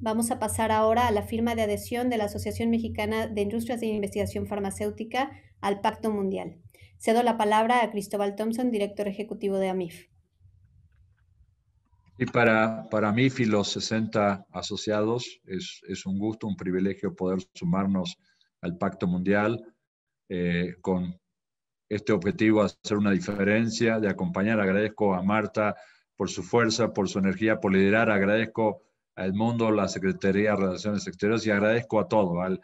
Vamos a pasar ahora a la firma de adhesión de la Asociación Mexicana de Industrias de Investigación Farmacéutica al Pacto Mundial. Cedo la palabra a Cristóbal Thompson, director ejecutivo de AMIF. Y para, para y los 60 asociados es, un gusto, un privilegio poder sumarnos al Pacto Mundial eh, con este objetivo de hacer una diferencia, de acompañar. Agradezco a Marta por su fuerza, por su energía, por liderar. Agradezco al mundo, la Secretaría de Relaciones Exteriores y agradezco a todo, al,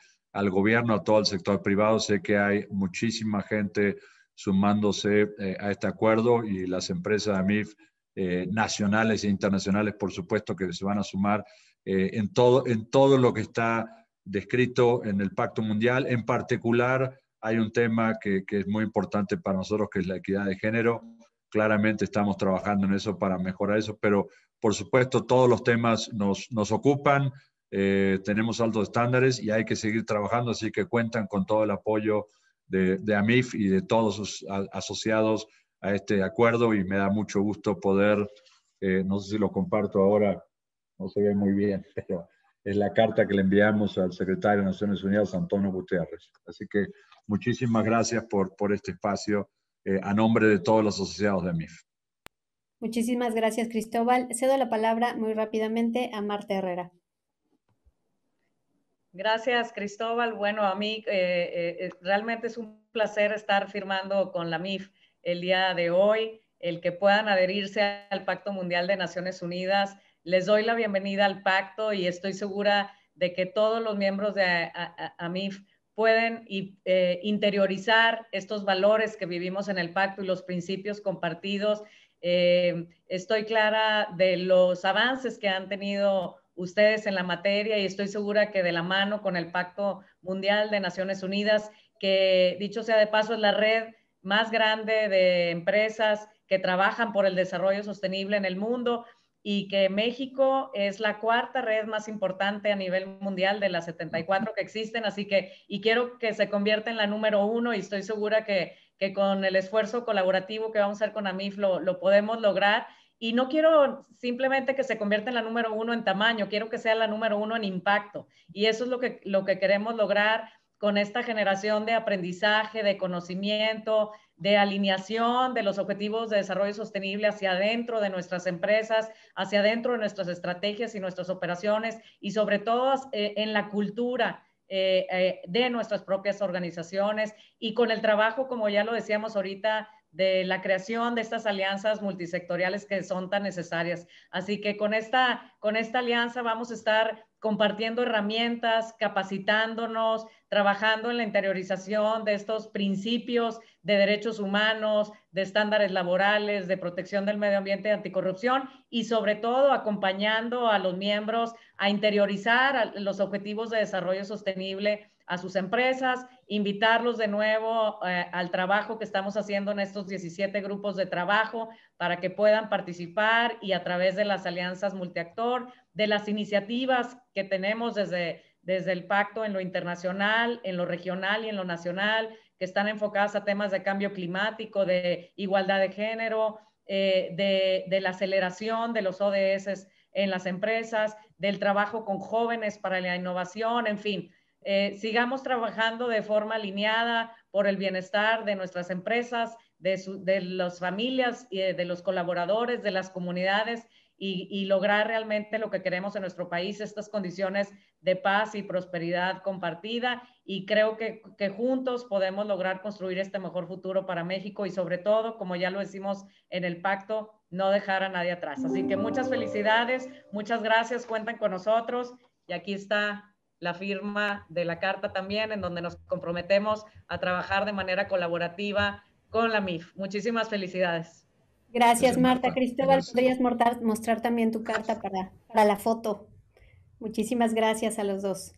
gobierno, a todo el sector privado. Sé que hay muchísima gente sumándose eh, a este acuerdo y las empresas AMIF eh, nacionales e internacionales, por supuesto, que se van a sumar eh, en, todo, en todo lo que está descrito en el Pacto Mundial. En particular, hay un tema que es muy importante para nosotros, que es la equidad de género claramente estamos trabajando en eso para mejorar eso, pero por supuesto todos los temas nos, nos ocupan, eh, tenemos altos estándares y hay que seguir trabajando, así que cuentan con todo el apoyo de, AMIF y de todos sus asociados a este acuerdo y me da mucho gusto poder, eh, no sé si lo comparto ahora, no se ve muy bien, pero es la carta que le enviamos al secretario de Naciones Unidas, Antonio Gutiérrez. Así que muchísimas gracias por, por este espacio. Eh, a nombre de todos los asociados de MIF. Muchísimas gracias, Cristóbal. Cedo la palabra muy rápidamente a Marta Herrera. Gracias, Cristóbal. Bueno, a mí eh, eh, realmente es un placer estar firmando con la MIF el día de hoy, el que puedan adherirse al Pacto Mundial de Naciones Unidas. Les doy la bienvenida al pacto y estoy segura de que todos los miembros de AMIF pueden eh, interiorizar estos valores que vivimos en el pacto y los principios compartidos. Eh, estoy clara de los avances que han tenido ustedes en la materia y estoy segura que de la mano con el Pacto Mundial de Naciones Unidas, que dicho sea de paso es la red más grande de empresas que trabajan por el desarrollo sostenible en el mundo, y que México es la cuarta red más importante a nivel mundial de las 74 que existen, así que, y quiero que se convierta en la número uno y estoy segura que, que con el esfuerzo colaborativo que vamos a hacer con AMIF lo, lo podemos lograr. Y no quiero simplemente que se convierta en la número uno en tamaño, quiero que sea la número uno en impacto. Y eso es lo que, lo que queremos lograr con esta generación de aprendizaje, de conocimiento, de alineación de los objetivos de desarrollo sostenible hacia adentro de nuestras empresas, hacia adentro de nuestras estrategias y nuestras operaciones y sobre todo eh, en la cultura eh, eh, de nuestras propias organizaciones y con el trabajo, como ya lo decíamos ahorita, de la creación de estas alianzas multisectoriales que son tan necesarias. Así que con esta, con esta alianza vamos a estar compartiendo herramientas, capacitándonos, trabajando en la interiorización de estos principios de derechos humanos, de estándares laborales, de protección del medio ambiente, y anticorrupción y sobre todo acompañando a los miembros a interiorizar los objetivos de desarrollo sostenible a sus empresas, invitarlos de nuevo eh, al trabajo que estamos haciendo en estos 17 grupos de trabajo para que puedan participar y a través de las alianzas multiactor, de las iniciativas que tenemos desde desde el pacto en lo internacional, en lo regional y en lo nacional, que están enfocadas a temas de cambio climático, de igualdad de género, eh, de, la aceleración de los ODS en las empresas, del trabajo con jóvenes para la innovación, en fin. Eh, sigamos trabajando de forma alineada por el bienestar de nuestras empresas, de, de las familias, y de los colaboradores, de las comunidades y, lograr realmente lo que queremos en nuestro país, estas condiciones de paz y prosperidad compartida. Y creo que, que juntos podemos lograr construir este mejor futuro para México y sobre todo, como ya lo decimos en el pacto, no dejar a nadie atrás. Así que muchas felicidades, muchas gracias, cuentan con nosotros. Y aquí está la firma de la carta también, en donde nos comprometemos a trabajar de manera colaborativa con la MIF. Muchísimas felicidades. Gracias, Marta. Cristóbal, podrías mostrar, también tu carta para, para la foto. Muchísimas gracias a los dos.